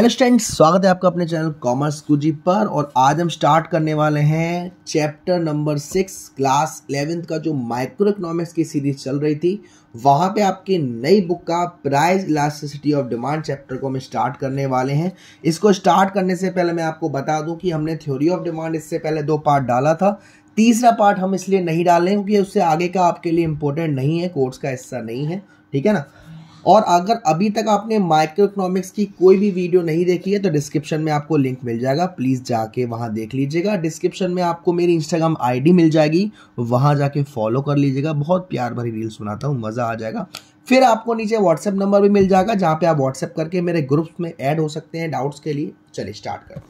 Hello students स्वागत है आपका अपने चैनल कॉमर्स कुजी पर और आज हम स्टार्ट करने वाले हैं chapter number six class eleventh का जो माइक्रो इकोनॉमिक्स की सीरीज चल रही थी वहाँ पे आपकी नई बुक का price elasticity of demand chapter को हम स्टार्ट करने वाले हैं इसको स्टार्ट करने से पहले मैं आपको बता दूँ कि हमने थ्योरी ऑफ डिमांड इससे पहले दो पार्ट डाला था तीसरा पार्ट हम इसलिए नहीं डालें क्योंकि उससे आगे का आपके लिए इम्पोर्टेंट नहीं है कोर्स का हिस्सा नहीं है ठीक है ना और अगर अभी तक आपने माइक्रो इकोनॉमिक्स की कोई भी वीडियो नहीं देखी है तो डिस्क्रिप्शन में आपको लिंक मिल जाएगा प्लीज़ जाके वहाँ देख लीजिएगा डिस्क्रिप्शन में आपको मेरी इंस्टाग्राम आईडी मिल जाएगी वहाँ जाके फॉलो कर लीजिएगा बहुत प्यार भरी रील्स बनाता हूँ मज़ा आ जाएगा फिर आपको नीचे व्हाट्सएप नंबर भी मिल जाएगा जहाँ पर आप व्हाट्सएप करके मेरे ग्रुप्स में ऐड हो सकते हैं डाउट्स के लिए चलिए स्टार्ट करें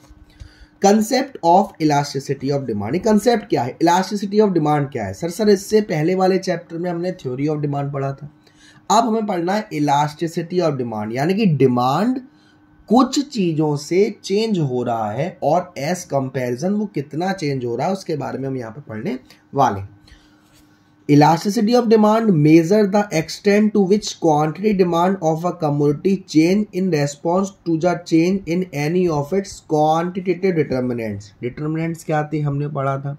concept of elasticity of demand ये कंसेप्ट क्या है इलास्टिसिटी ऑफ डिमांड क्या है सर सर इससे पहले वाले चैप्टर में हमने थ्योरी ऑफ डिमांड पढ़ा था अब हमें पढ़ना है इलास्टिसिटी ऑफ डिमांड यानी कि डिमांड कुछ चीज़ों से चेंज हो रहा है और एज कंपैरिजन वो कितना चेंज हो रहा है उसके बारे में हम यहाँ पर पढ़ने वाले elasticity of demand measure the extent to which quantity demand of a community change in response to the change in any of its quantitative determinants determinants क्या थे हमने पढ़ा था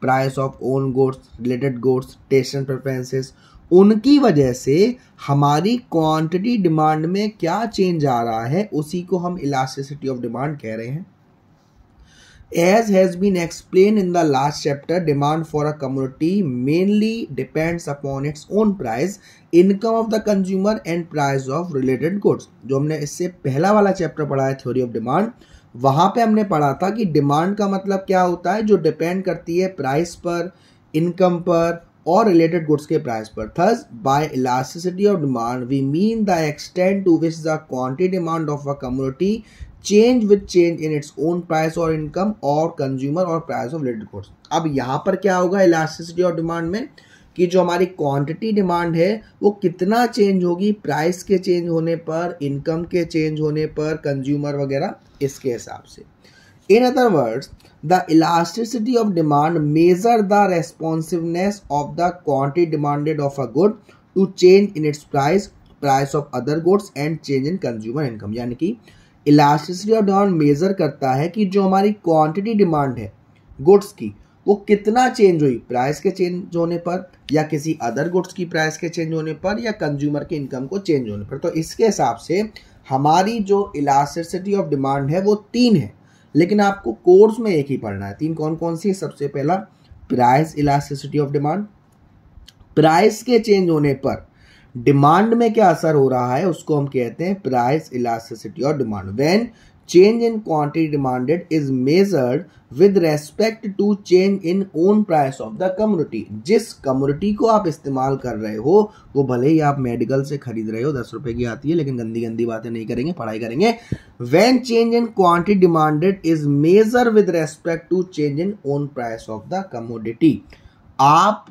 price of own goods related goods taste and preferences उनकी वजह से हमारी quantity demand में क्या चेंज आ रहा है उसी को हम इलास्टिसिटी ऑफ डिमांड कह रहे हैं as has been explain in the last chapter demand for a community mainly depends upon its own price income of the consumer and price of related goods जो हमने इससे पहला वाला चैप्टर पढ़ा है थ्योरी ऑफ डिमांड वहां पे हमने पढ़ा था कि डिमांड का मतलब क्या होता है जो डिपेंड करती है प्राइस पर इनकम पर और रिलेटेड गुड्स के प्राइस पर thus by elasticity of demand we mean the extend to which the quantity demand of a community change with change in its own price और इनकम और consumer और price of related goods अब यहाँ पर क्या होगा elasticity of demand में कि जो हमारी क्वांटिटी डिमांड है वो कितना चेंज होगी प्राइस के चेंज होने पर इनकम के चेंज होने पर कंज्यूमर वगैरह इसके हिसाब से in other words the elasticity of demand measure the responsiveness of the quantity demanded of a good to change in its price price of other goods and change in consumer income यानी कि elasticity of demand major करता है कि जो हमारी quantity demand है goods की वो कितना चेंज हुई प्राइस के चेंज होने पर या किसी अदर गुड्स की प्राइस के चेंज होने पर या कंज्यूमर के इनकम को चेंज होने पर तो इसके हिसाब से हमारी जो इलास्टिसिटी ऑफ डिमांड है वो तीन है लेकिन आपको कोर्स में एक ही पढ़ना है तीन कौन कौन सी है सबसे पहला price elasticity of demand price के चेंज होने पर डिमांड में क्या असर हो रहा है उसको हम कहते हैं price elasticity of demand when change in quantity demanded is measured with respect to change in own price of the commodity जिस commodity को आप इस्तेमाल कर रहे हो वो भले ही आप मेडिकल से खरीद रहे हो दस रुपए की आती है लेकिन गंदी गंदी बातें नहीं करेंगे पढ़ाई करेंगे when change in quantity demanded is measured with respect to change in own price of the commodity आप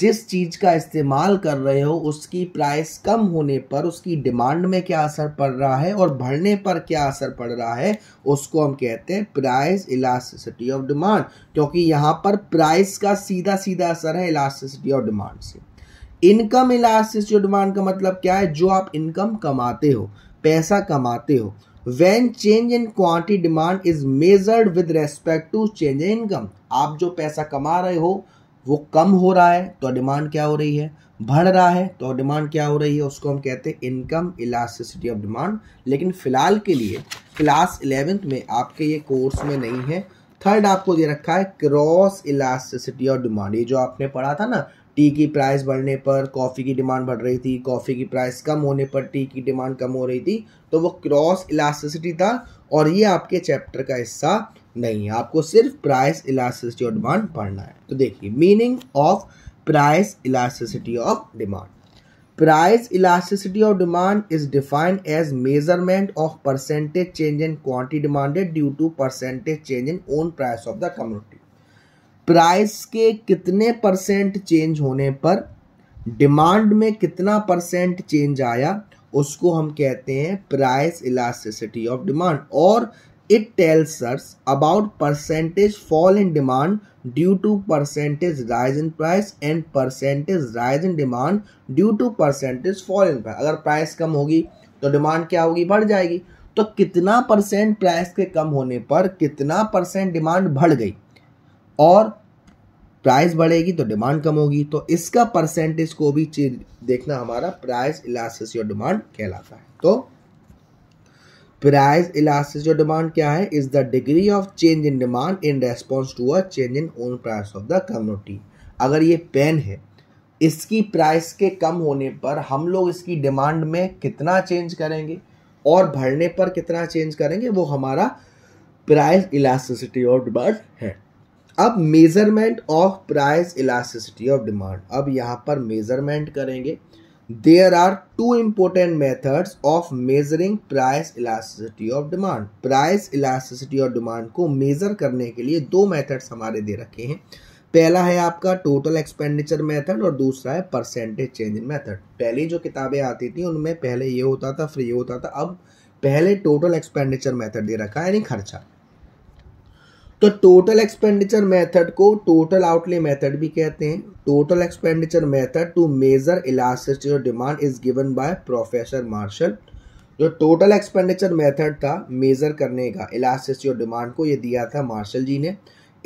जिस चीज़ का इस्तेमाल कर रहे हो उसकी प्राइस कम होने पर उसकी डिमांड में क्या असर पड़ रहा है और बढ़ने पर क्या असर पड़ रहा है उसको हम कहते हैं प्राइस इलास्टिसिटी ऑफ डिमांड क्योंकि यहाँ पर प्राइस का सीधा सीधा असर है इलास्टिसिटी ऑफ डिमांड से इनकम इलास्टिसिटी ऑफ डिमांड का मतलब क्या है जो आप इनकम कमाते हो पैसा कमाते हो when change in quantity demand is measured with respect to change income आप जो पैसा कमा रहे हो वो कम हो रहा है तो डिमांड क्या हो रही है बढ़ रहा है तो डिमांड क्या हो रही है उसको हम कहते हैं इनकम इलास्टिसिटी ऑफ डिमांड लेकिन फिलहाल के लिए क्लास इलेवेंथ में आपके ये कोर्स में नहीं है थर्ड आपको दे रखा है क्रॉस इलास्टिसिटी ऑफ डिमांड ये जो आपने पढ़ा था ना टी की प्राइस बढ़ने पर कॉफ़ी की डिमांड बढ़ रही थी कॉफ़ी की प्राइस कम होने पर टी की डिमांड कम हो रही थी तो वो क्रॉस इलास्टिसिटी था और ये आपके चैप्टर का हिस्सा नहीं है आपको सिर्फ प्राइस इलास्टिसिटी और डिमांड पढ़ना है तो देखिए meaning of price elasticity of demand price elasticity of demand is defined as measurement of percentage change in quantity demanded due to percentage change in own price of the community price के कितने percent change होने पर demand में कितना percent change आया उसको हम कहते हैं प्राइस इलास्टिसिटी ऑफ डिमांड और it tells us about percentage fall in demand due to percentage rise in price and percentage rise in demand due to percentage fall in price अगर price कम होगी तो demand क्या होगी बढ़ जाएगी तो कितना परसेंट प्राइस के कम होने पर कितना परसेंट डिमांड बढ़ गई और प्राइस बढ़ेगी तो डिमांड कम होगी तो इसका परसेंटेज को भी चीज देखना हमारा प्राइस इलास्टिसिटी और डिमांड कहलाता है तो प्राइस इलास्टिस जो डिमांड क्या है is the degree of change in demand in response to a change in own price of the community अगर ये पेन है इसकी प्राइस के कम होने पर हम लोग इसकी डिमांड में कितना चेंज करेंगे और भरने पर कितना चेंज करेंगे वो हमारा प्राइस इलास्टिसिटी ऑफ डिमांड है अब measurement of price elasticity of demand अब यहाँ पर मेज़रमेंट करेंगे There are two important methods of measuring price elasticity of demand. Price elasticity of demand को measure करने के लिए दो methods हमारे दे रखे हैं पहला है आपका टोटल एक्सपेंडिचर मेथड और दूसरा है परसेंटेज चेंज इन मेथड पहले जो किताबें आती थी उनमें पहले ये होता था फिर ये होता था अब पहले टोटल एक्सपेंडिचर मेथड दे रखा है यानी खर्चा तो टोटल एक्सपेंडिचर मेथड को टोटल आउटले मेथड भी कहते हैं total expenditure method to measure elasticity of demand is given by professor Marshall जो टोटल एक्सपेंडिचर मेथड था मेजर करने का इलास्टिसिटी ऑफ डिमांड को ये दिया था मार्शल जी ने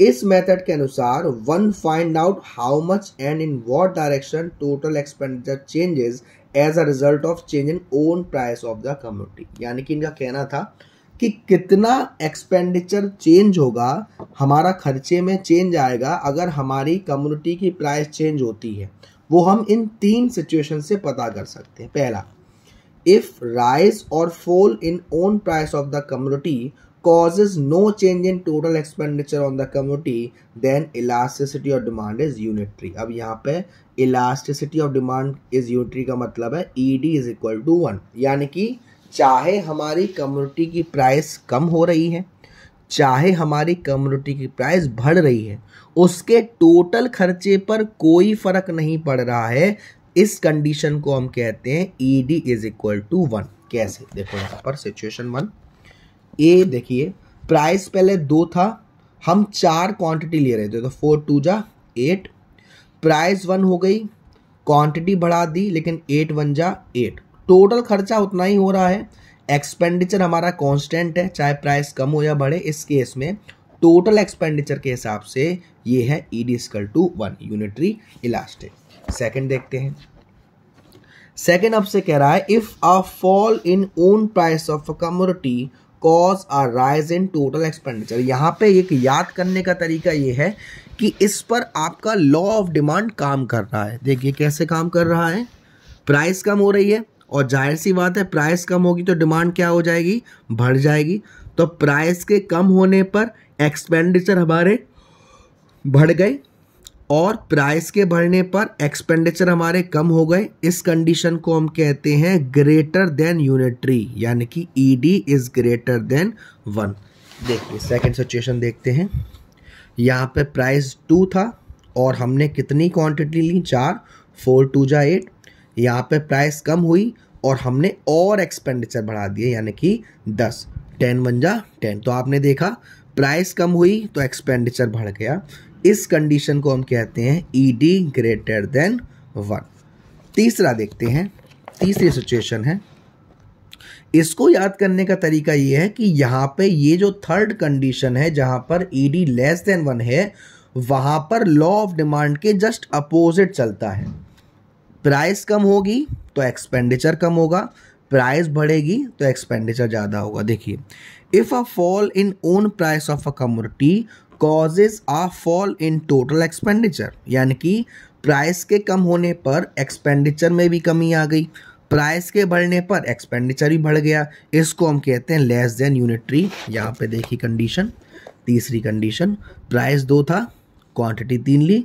इस मेथड के अनुसार one find out how much and in what direction total expenditure changes as a result of change in own price of the community यानी कि इनका कहना था कि कितना एक्सपेंडिचर चेंज होगा हमारा खर्चे में चेंज आएगा अगर हमारी कम्युनिटी की प्राइस चेंज होती है वो हम इन तीन सिचुएशन से पता कर सकते हैं पहला इफ राइज और fall in own price of the community causes no change in total expenditure on the community then elasticity of demand is unitary अब यहाँ पे elasticity of demand is unitary का मतलब है E D is equal to one यानी कि चाहे हमारी कम्युनिटी की प्राइस कम हो रही है चाहे हमारी कम्युनिटी की प्राइस बढ़ रही है उसके टोटल खर्चे पर कोई फर्क नहीं पड़ रहा है इस कंडीशन को हम कहते हैं E D is equal to one कैसे देखो यहाँ पर सिचुएशन वन ए देखिए प्राइस पहले दो था हम चार क्वांटिटी ले रहे थे तो फोर टू जा एट प्राइस वन हो गई क्वांटिटी बढ़ा दी लेकिन एट वन जा एट टोटल खर्चा उतना ही हो रहा है एक्सपेंडिचर हमारा कांस्टेंट है चाहे प्राइस कम हो या बढ़े इस केस में टोटल एक्सपेंडिचर के हिसाब से ये है E D equal to one unitary elastic second देखते हैं सेकंड आपसे कह रहा है if a fall in own price of a commodity cause a rise in total expenditure यहाँ पे एक याद करने का तरीका ये है कि इस पर आपका लॉ ऑफ डिमांड काम कर रहा है देखिए कैसे काम कर रहा है प्राइस कम हो रही है और जाहिर सी बात है प्राइस कम होगी तो डिमांड क्या हो जाएगी बढ़ जाएगी तो प्राइस के कम होने पर एक्सपेंडिचर हमारे बढ़ गए और प्राइस के बढ़ने पर एक्सपेंडिचर हमारे कम हो गए इस कंडीशन को हम कहते हैं ग्रेटर देन यूनिट्री यानी कि E D is greater than one देखिए सेकंड सिचुएशन देखते हैं यहाँ पे प्राइस टू था और हमने कितनी क्वांटिटी ली चार फोर टू जा एट यहाँ पे प्राइस कम हुई और हमने और एक्सपेंडिचर बढ़ा दिए यानी कि दस टेन बन जा टेन तो आपने देखा प्राइस कम हुई तो एक्सपेंडिचर बढ़ गया इस कंडीशन को हम कहते हैं E D greater than one तीसरा देखते हैं तीसरी सिचुएशन है इसको याद करने का तरीका ये है कि यहाँ पे ये जो थर्ड कंडीशन है जहाँ पर E D less than one है वहाँ पर लॉ ऑफ डिमांड के जस्ट अपोजिट चलता है प्राइस कम होगी तो एक्सपेंडिचर कम होगा प्राइस बढ़ेगी तो एक्सपेंडिचर ज़्यादा होगा देखिए if a fall in own price of a commodity causes a fall in total expenditure यानी कि प्राइस के कम होने पर एक्सपेंडिचर में भी कमी आ गई प्राइस के बढ़ने पर एक्सपेंडिचर भी बढ़ गया इसको हम कहते हैं लेस देन यूनिटरी यहाँ पे देखी कंडीशन तीसरी कंडीशन प्राइस दो था क्वांटिटी तीन ली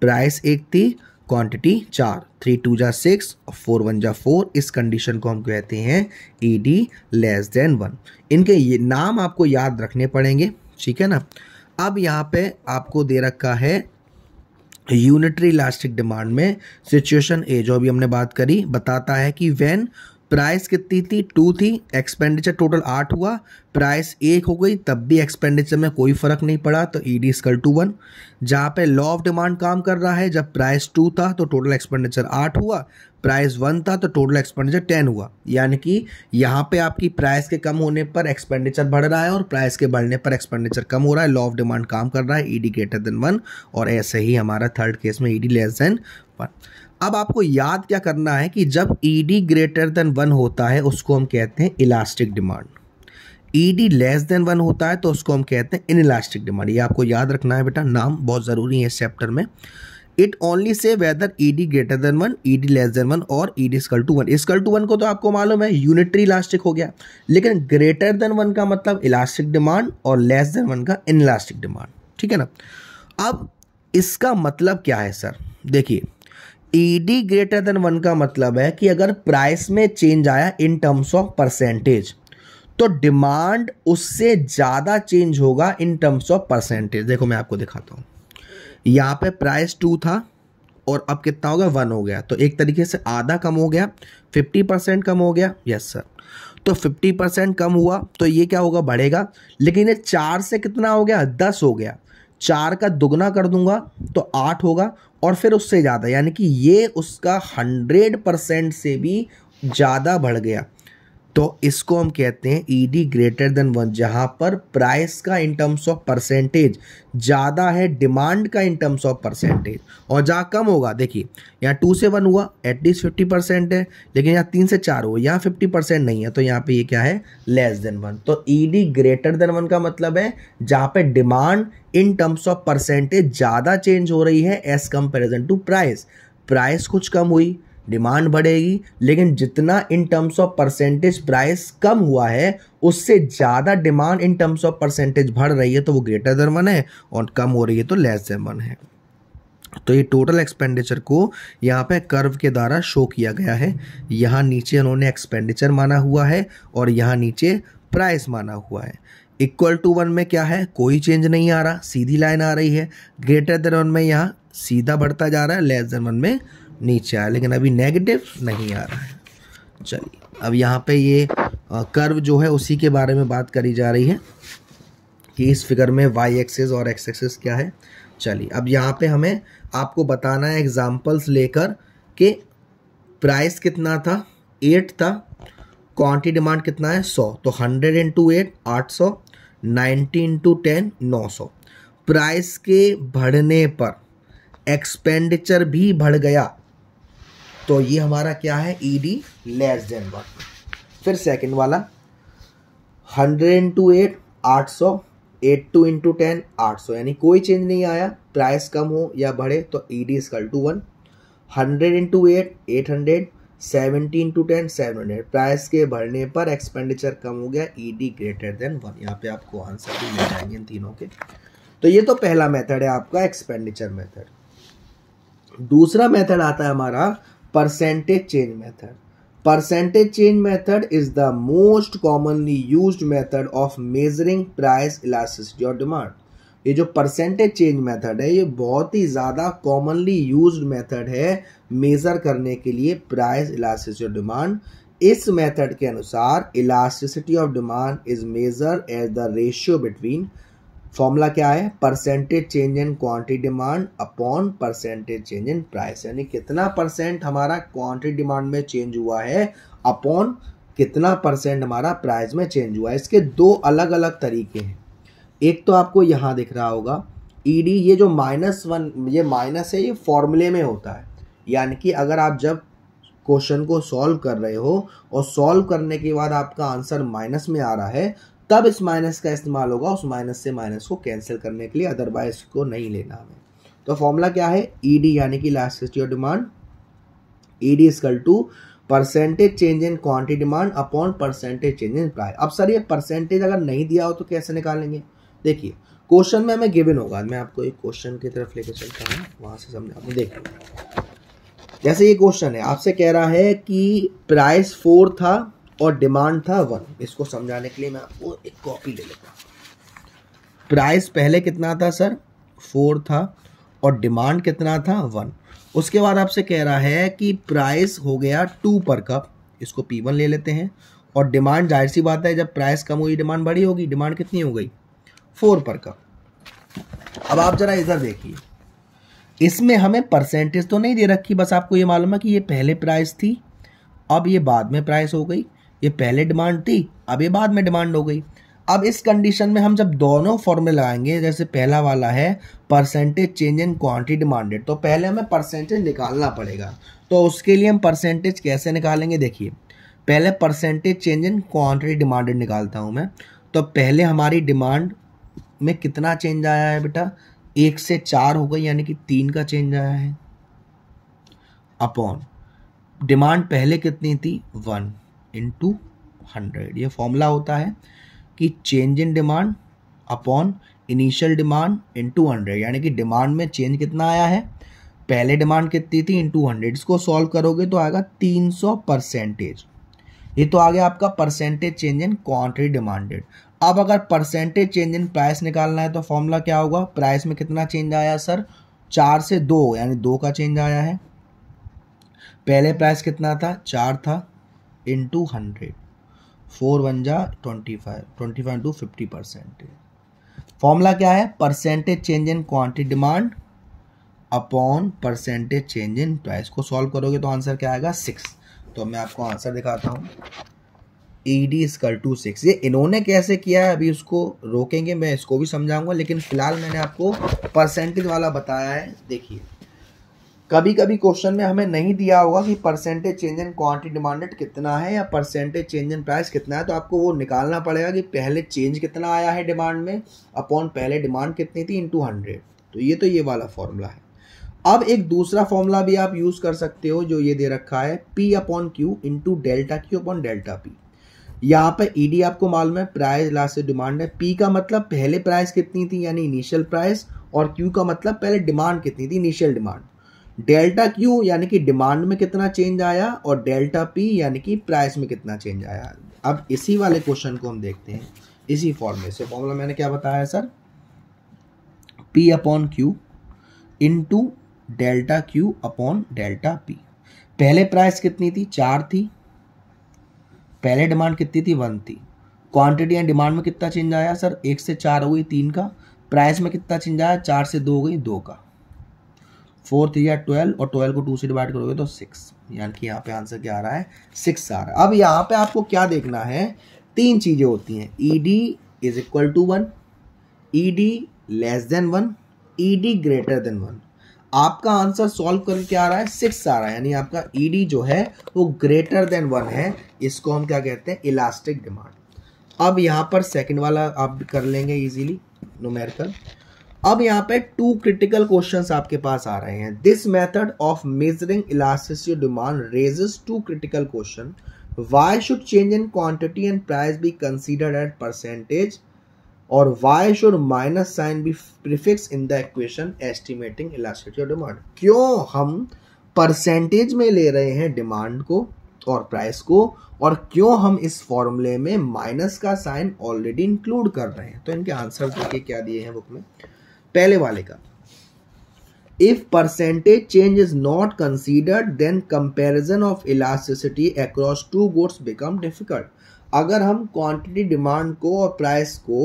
प्राइस एक थी क्वांटिटी चार थ्री टू जा सिक्स और फोर वन जा फोर इस कंडीशन को हम कहते हैं E D less than one इनके ये नाम आपको याद रखने पड़ेंगे ठीक है ना अब यहाँ पे आपको दे रखा है यूनिटरी इलास्टिक डिमांड में सिचुएशन ए जो अभी हमने बात करी बताता है कि व्हेन प्राइस कितनी थी टू थी एक्सपेंडिचर टोटल आठ हुआ प्राइस एक हो गई तब भी एक्सपेंडिचर में कोई फ़र्क नहीं पड़ा तो E D equal to one जहाँ पे लॉ ऑफ डिमांड काम कर रहा है जब प्राइस टू था तो टोटल एक्सपेंडिचर आठ हुआ प्राइस वन था तो टोटल एक्सपेंडिचर टेन हुआ यानी कि यहाँ पे आपकी प्राइस के कम होने पर एक्सपेंडिचर बढ़ रहा है और प्राइस के बढ़ने पर एक्सपेंडिचर कम हो रहा है लॉ ऑफ डिमांड काम कर रहा है E D greater than one और ऐसे ही हमारा थर्ड केस में E D less than one अब आपको याद क्या करना है कि जब E D greater than one होता है उसको हम कहते हैं elastic demand E D less than one होता है तो उसको हम कहते हैं इन इलास्टिक डिमांड ये आपको याद रखना है बेटा नाम बहुत ज़रूरी है इस चैप्टर में it only say whether E D greater than one E D less than one और E D equal to one equal to one को तो आपको मालूम है यूनिटरी इलास्टिक हो गया लेकिन ग्रेटर देन वन का मतलब इलास्टिक डिमांड और लेस देन वन का इन इलास्टिक डिमांड ठीक है ना अब इसका मतलब क्या है सर देखिए ईडी ग्रेटर देन वन का मतलब है कि अगर प्राइस में चेंज आया इन टर्म्स ऑफ परसेंटेज तो डिमांड उससे ज़्यादा चेंज होगा इन टर्म्स ऑफ परसेंटेज देखो मैं आपको दिखाता हूँ यहाँ पे प्राइस टू था और अब कितना हो गया वन हो गया तो एक तरीके से आधा कम हो गया फिफ्टी परसेंट कम हो गया यस सर तो फिफ्टी परसेंट कम हुआ तो ये क्या होगा बढ़ेगा लेकिन ये चार से कितना हो गया दस हो गया चार का दुगना कर दूंगा तो आठ होगा और फिर उससे ज़्यादा यानी कि ये उसका हंड्रेड परसेंट से भी ज़्यादा बढ़ गया तो इसको हम कहते हैं E D greater than one जहाँ पर प्राइस का इन टर्म्स ऑफ परसेंटेज ज़्यादा है डिमांड का इन टर्म्स ऑफ परसेंटेज और जहाँ कम होगा देखिए यहाँ टू से वन हुआ एटलीस्ट फिफ्टी परसेंट है लेकिन यहाँ तीन से चार हुआ यहाँ फिफ्टी परसेंट नहीं है तो यहाँ पे ये क्या है लेस देन वन तो E D greater than one का मतलब है जहाँ पर demand in terms of percentage ज़्यादा चेंज हो रही है as comparison to price price कुछ कम हुई डिमांड बढ़ेगी लेकिन जितना in terms of percentage price कम हुआ है उससे ज़्यादा demand in terms of percentage बढ़ रही है तो वो ग्रेटर देन वन है और कम हो रही है तो लेस देन वन है तो ये टोटल एक्सपेंडिचर को यहाँ पे कर्व के द्वारा शो किया गया है यहाँ नीचे उन्होंने एक्सपेंडिचर माना हुआ है और यहाँ नीचे प्राइस माना हुआ है इक्वल टू वन में क्या है कोई चेंज नहीं आ रहा सीधी लाइन आ रही है ग्रेटर देन वन में यहाँ सीधा बढ़ता जा रहा है लेस देन वन में नीचे आया लेकिन अभी नेगेटिव नहीं आ रहा है चलिए अब यहाँ पे ये कर्व जो है उसी के बारे में बात करी जा रही है कि इस फिगर में वाई एक्सेस और एक्स एक्सेस क्या है चलिए अब यहाँ पे हमें आपको बताना है एग्जाम्पल्स लेकर कि प्राइस कितना था एट था क्वान्टी डिमांड कितना है सौ तो हंड्रेड इंटू एट आठ सौ नाइन्टी इंटू टेन नौ सौ प्राइस के बढ़ने पर एक्सपेंडिचर भी बढ़ गया तो ये हमारा क्या है E D less than one फिर सेकंड वाला हंड्रेड इंटू एट आठ सौ एट टू इंटू टेन आठ सौ यानी कोई चेंज नहीं आया प्राइस कम हो या बढ़े तो E D equal to one hundred into eight eight hundred seventy into ten seven hundred price के बढ़ने पर एक्सपेंडिचर कम हो गया E D greater than one यहाँ पे आपको आंसर भी मिल जाएंगे इन तीनों के तो ये तो पहला मेथड है आपका एक्सपेंडिचर मेथड दूसरा मेथड आता है हमारा percentage change method percentage change method is the most commonly use method of measuring price elasticity और डिमांड ये जो परसेंटेज चेंज मेथड है ये बहुत ही ज्यादा कॉमनली यूज मेथड है मेजर करने के लिए प्राइस इलास्टिसिटी और डिमांड इस मेथड के अनुसार elasticity of demand is measure as the ratio between formula क्या है percentage change in quantity demand upon percentage change in price यानी कितना परसेंट हमारा क्वांटिटी डिमांड में चेंज हुआ है अपॉन कितना परसेंट हमारा प्राइस में चेंज हुआ है इसके दो अलग अलग तरीके हैं एक तो आपको यहाँ दिख रहा होगा ईडी e ये जो माइनस वन ये माइनस है ये फॉर्मूले में होता है यानी कि अगर आप जब क्वेश्चन को सॉल्व कर रहे हो और सॉल्व करने के बाद आपका आंसर माइनस में आ रहा है तब इस माइनस का इस्तेमाल होगा उस माइनस से माइनस को कैंसिल करने के लिए अदरवाइज को नहीं लेना हमें तो फॉर्मूला क्या है ईडी e यानी कि elasticity of demand ED equal to percentage change in quantity demand upon percentage change in price अब सर ये परसेंटेज अगर नहीं दिया हो तो कैसे निकालेंगे देखिए क्वेश्चन में हमें गिवन होगा मैं आपको एक क्वेश्चन की तरफ लेकर चलता हूँ वहां से समझा देखिए जैसे ये क्वेश्चन है आपसे कह रहा है कि प्राइस फोर था और डिमांड था वन इसको समझाने के लिए मैं आपको एक कॉपी ले लेता हूँ प्राइस पहले कितना था सर फोर था और डिमांड कितना था वन उसके बाद आपसे कह रहा है कि प्राइस हो गया टू पर कप इसको पी वन ले लेते हैं और डिमांड जाहिर सी बात है जब प्राइस कम हुई डिमांड बड़ी होगी डिमांड कितनी हो गई फोर पर कप अब आप जरा इधर देखिए इसमें हमें परसेंटेज तो नहीं दे रखी बस आपको ये मालूम है कि ये पहले प्राइस थी अब ये बाद में प्राइस हो गई ये पहले डिमांड थी अब ये बाद में डिमांड हो गई अब इस कंडीशन में हम जब दोनों फॉर्मूले लगाएंगे जैसे पहला वाला है percentage change in quantity demanded तो पहले हमें परसेंटेज निकालना पड़ेगा तो उसके लिए हम परसेंटेज कैसे निकालेंगे देखिए पहले percentage change in quantity demanded निकालता हूँ मैं तो पहले हमारी डिमांड में कितना चेंज आया है बेटा एक से चार हो गई यानी कि तीन का चेंज आया है अपॉन डिमांड पहले कितनी थी वन इंटू हंड्रेड ये फॉर्मूला होता है कि change in demand upon initial demand into hundred यानी कि डिमांड में चेंज कितना आया है पहले डिमांड कितनी थी इंटू हंड्रेड इसको सॉल्व करोगे तो आएगा तीन सौ परसेंटेज ये तो आ गया आपका percentage change in quantity demanded अब अगर परसेंटेज चेंज इन प्राइस निकालना है तो फॉर्मूला क्या होगा प्राइस में कितना चेंज आया सर चार से दो यानी दो का चेंज आया है पहले प्राइस कितना था चार था टू हंड्रेड फोर वन जा twenty five twenty five two fifty percentage formula क्या है percentage change in quantity demand upon percentage change in price को सॉल्व करोगे तो आंसर क्या आएगा सिक्स तो मैं आपको आंसर दिखाता हूँ E D equal to six ये इन्होंने कैसे किया है अभी उसको रोकेंगे मैं इसको भी समझाऊंगा लेकिन फिलहाल मैंने आपको परसेंटेज वाला बताया है देखिए कभी कभी क्वेश्चन में हमें नहीं दिया होगा कि percentage change in quantity demanded कितना है या परसेंटेज चेंज इन प्राइस कितना है तो आपको वो निकालना पड़ेगा कि पहले चेंज कितना आया है डिमांड में अपॉन पहले डिमांड कितनी थी इन टू हंड्रेड तो ये तो ये वाला फॉर्मूला है अब एक दूसरा फॉर्मूला भी आप यूज़ कर सकते हो जो ये दे रखा है P upon Q into delta Q upon delta P यहाँ पर ईडी e आपको मालूम है प्राइस लास्ट डिमांड है पी का मतलब पहले प्राइस कितनी थी यानी इनिशियल प्राइस और क्यू का मतलब पहले डिमांड कितनी थी इनिशियल डिमांड डेल्टा क्यू यानी कि डिमांड में कितना चेंज आया और डेल्टा पी यानी कि प्राइस में कितना चेंज आया अब इसी वाले क्वेश्चन को हम देखते हैं इसी फॉर्म में से फॉर्मूला मैंने क्या बताया sir P upon Q into delta Q upon delta P पहले प्राइस कितनी थी चार थी पहले डिमांड कितनी थी वन थी क्वांटिटी एंड डिमांड में कितना चेंज आया सर एक से चार हो गई तीन का प्राइस में कितना चेंज आया चार से दो हो गई दो का फोर थ्री या ट्वेल्व और ट्वेल्व को टू से डिवाइड करोगे तो सिक्स यानी कि यहाँ पे आंसर क्या आ रहा है सिक्स आ रहा है अब यहाँ पे आपको क्या देखना है तीन चीज़ें होती हैं E D is equal to one E D less than one E D greater than one आपका आंसर सॉल्व करके क्या आ रहा है सिक्स आ रहा है यानी आपका ई e डी जो है वो ग्रेटर देन वन है इसको हम क्या कहते हैं इलास्टिक डिमांड अब यहाँ पर सेकेंड वाला आप कर लेंगे ईजिली नोमेरिकल अब यहाँ पे टू क्रिटिकल क्वेश्चंस आपके पास आ रहे हैं this method of measuring elasticity demand raises two critical question why should change in quantity and price be considered at percentage और why should minus sign be prefix in the equation estimating elasticity demand क्यों हम percentage में ले रहे हैं demand को और price को और क्यों हम इस फॉर्मूले में माइनस का साइन ऑलरेडी इंक्लूड कर रहे हैं तो इनके आंसर देखिए क्या दिए हैं बुक में पहले वाले का if percentage change is not considered then comparison of elasticity across two goods become difficult अगर हम क्वांटिटी डिमांड को और प्राइस को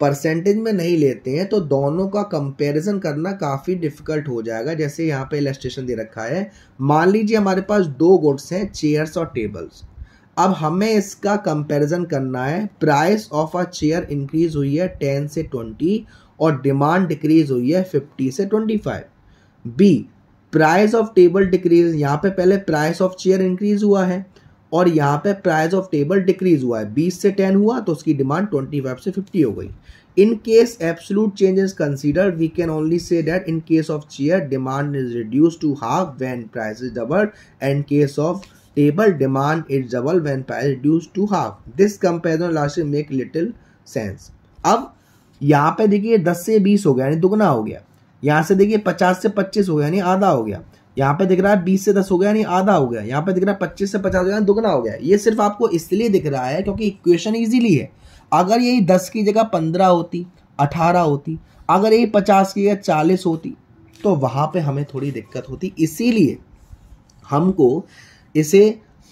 परसेंटेज में नहीं लेते हैं तो दोनों का कंपैरिजन करना काफ़ी डिफिकल्ट हो जाएगा जैसे यहाँ पे इलेस्ट्रेशन दे रखा है मान लीजिए हमारे पास दो गुड्स हैं चेयर्स और टेबल्स अब हमें इसका कंपैरिजन करना है price of a chair increase हुई है टेन से ट्वेंटी और डिमांड डिक्रीज हुई है फिफ्टी से twenty five be price of table decrease यहाँ पे पहले प्राइस ऑफ चेयर इंक्रीज हुआ है और यहाँ पे प्राइस ऑफ टेबल डिक्रीज हुआ है बीस से टेन हुआ तो उसकी डिमांड ट्वेंटी फाइव से फिफ्टी हो गई in case change is consider we can only say that in case of chair demand is reduce to half when price is double and case of table demand is double when price reduce to half this comparison last make little sense अब यहाँ पे देखिए दस से बीस हो गया यानी दुगना हो गया यहाँ से देखिए पचास से पच्चीस हो गया यानी आधा हो गया यहाँ पे दिख रहा है बीस से दस हो गया यानी आधा हो गया यहाँ पे दिख रहा है पच्चीस से पचास हो गया दुगना हो गया ये सिर्फ आपको इसलिए दिख रहा है क्योंकि इक्वेशन ईजीली है अगर यही दस की जगह पंद्रह होती अठारह होती अगर यही पचास की जगह चालीस होती तो वहाँ पे हमें थोड़ी दिक्कत होती इसीलिए हमको इसे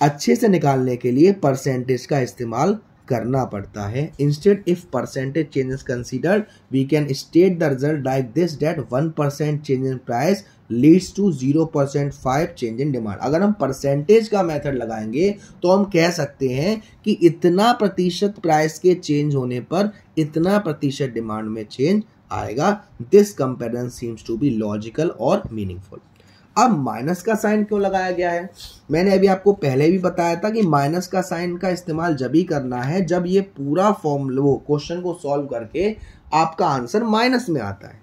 अच्छे से निकालने के लिए परसेंटेज का इस्तेमाल करना पड़ता है instead if percentage changes consider we can state the result like this that one percent change in price leads to zero percent five change in demand अगर हम परसेंटेज का मेथड लगाएंगे तो हम कह सकते हैं कि इतना प्रतिशत प्राइस के चेंज होने पर इतना प्रतिशत डिमांड में चेंज आएगा this comparison seems to be logical और मीनिंगफुल अब माइनस का साइन क्यों लगाया गया है मैंने अभी आपको पहले भी बताया था कि माइनस का साइन का इस्तेमाल जब ही करना है जब ये पूरा फॉर्म वो क्वेश्चन को सॉल्व करके आपका आंसर माइनस में आता है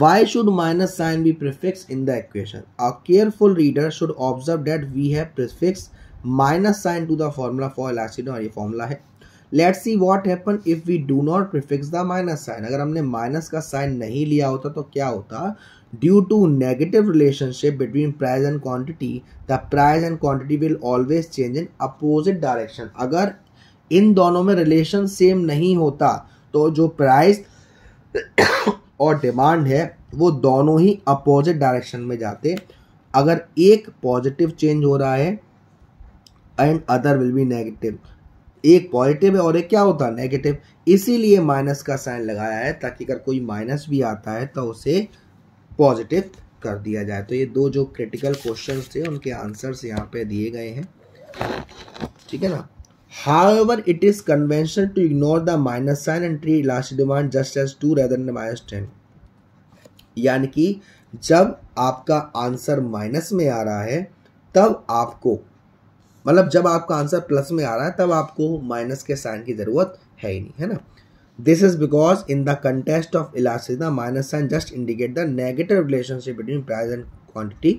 why should minus sign be prefixed in the equation a careful reader should observe that we have prefixed minus sign to the formula for elasticity और ये formula है let's see what happen if we do not prefix the minus sign अगर हमने minus का sign नहीं लिया होता तो क्या होता Due to negative relationship between price and quantity, the price and quantity will always change in opposite direction. अगर इन दोनों में रिलेशन सेम नहीं होता तो जो प्राइज और डिमांड है वो दोनों ही अपोजिट डायरेक्शन में जाते अगर एक पॉजिटिव चेंज हो रहा है and other will be negative एक पॉजिटिव है और एक क्या होता है नेगेटिव इसीलिए माइनस का साइन लगाया है ताकि अगर कोई माइनस भी आता है तो उसे पॉजिटिव कर दिया जाए तो ये दो जो क्रिटिकल क्वेश्चन थे उनके आंसर्स यहाँ पे दिए गए हैं ठीक है ना However, it is conventional to ignore the minus sign and treat elastic demand just as two rather than minus ten यानी कि जब आपका आंसर माइनस में आ रहा है तब आपको मतलब जब आपका आंसर प्लस में आ रहा है तब आपको माइनस के साइन की ज़रूरत है ही नहीं है ना This is because in the context of elasticity, the minus sign just indicate the negative relationship between price and quantity.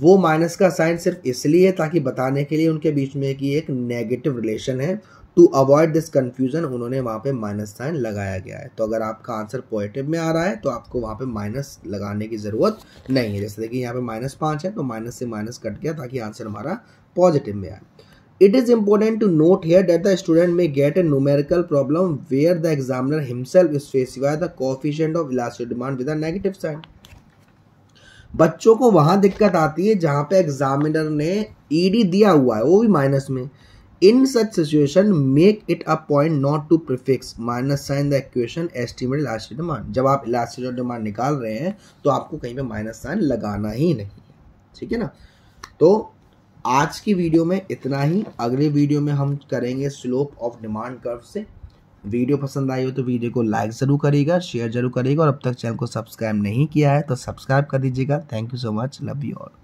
वो माइनस का साइन सिर्फ इसलिए ताकि बताने के लिए उनके बीच में कि एक नेगेटिव रिलेशन है टू अवॉइड दिस कन्फ्यूजन उन्होंने वहाँ पे माइनस साइन लगाया गया है तो अगर आपका आंसर पॉजिटिव में आ रहा है तो आपको वहाँ पे माइनस लगाने की ज़रूरत नहीं है जैसे देखिए यहाँ पे माइनस पाँच है तो माइनस से माइनस कट गया ताकि आंसर हमारा पॉजिटिव में आए it is important to note here that the student may get a numerical problem where the examiner himself is the coefficient of elastic demand with negative sign बच्चों को वहां दिक्कत आती है जहां पे एग्जामिनर ने ईडी e दिया हुआ है वो भी माइनस में in such situation make it a point not to prefix minus sign the equation estimate elastic demand जब आप इलास्टिक डिमांड निकाल रहे हैं तो आपको कहीं पे माइनस साइन लगाना ही नहीं ठीक है ना तो आज की वीडियो में इतना ही अगले वीडियो में हम करेंगे स्लोप ऑफ डिमांड कर्व से वीडियो पसंद आई हो तो वीडियो को लाइक ज़रूर करिएगा शेयर जरूर करिएगा और अब तक चैनल को सब्सक्राइब नहीं किया है तो सब्सक्राइब कर दीजिएगा thank you so much love you all